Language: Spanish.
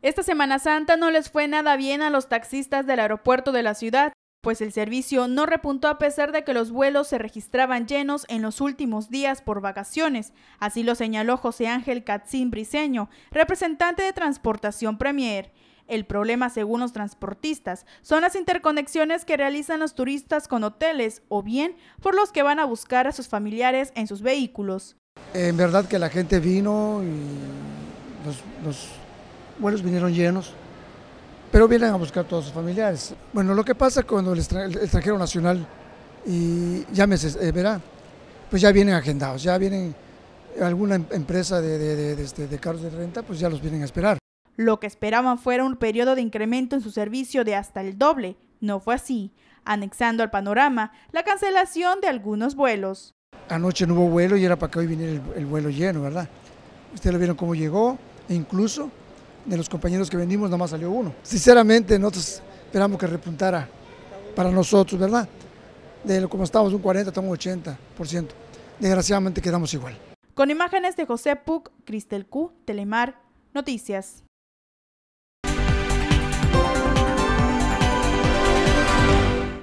Esta Semana Santa no les fue nada bien a los taxistas del aeropuerto de la ciudad, pues el servicio no repuntó a pesar de que los vuelos se registraban llenos en los últimos días por vacaciones. Así lo señaló José Ángel Catzín Briceño, representante de Transportación Premier. El problema, según los transportistas, son las interconexiones que realizan los turistas con hoteles o bien por los que van a buscar a sus familiares en sus vehículos. En verdad que la gente vino y los, los vuelos vinieron llenos, pero vienen a buscar todos sus familiares. Bueno, lo que pasa cuando el, extranjero nacional, y llámese, eh, verá, pues ya vienen agendados, ya vienen alguna em-, empresa este, de, carros de renta, pues ya los vienen a esperar. Lo que esperaban fuera un periodo de incremento en su servicio de hasta el doble. No fue así, anexando al panorama la cancelación de algunos vuelos. Anoche no hubo vuelo y era para que hoy viniera el, el vuelo lleno, ¿verdad? Ustedes lo vieron cómo llegó, e incluso de los compañeros que venimos nada más salió uno. Sinceramente, nosotros esperamos que repuntara para nosotros, ¿verdad? De lo como estamos un 40, estamos un 80%. Desgraciadamente quedamos igual. Con imágenes de José Puc, Cristel Q, Telemar, Noticias.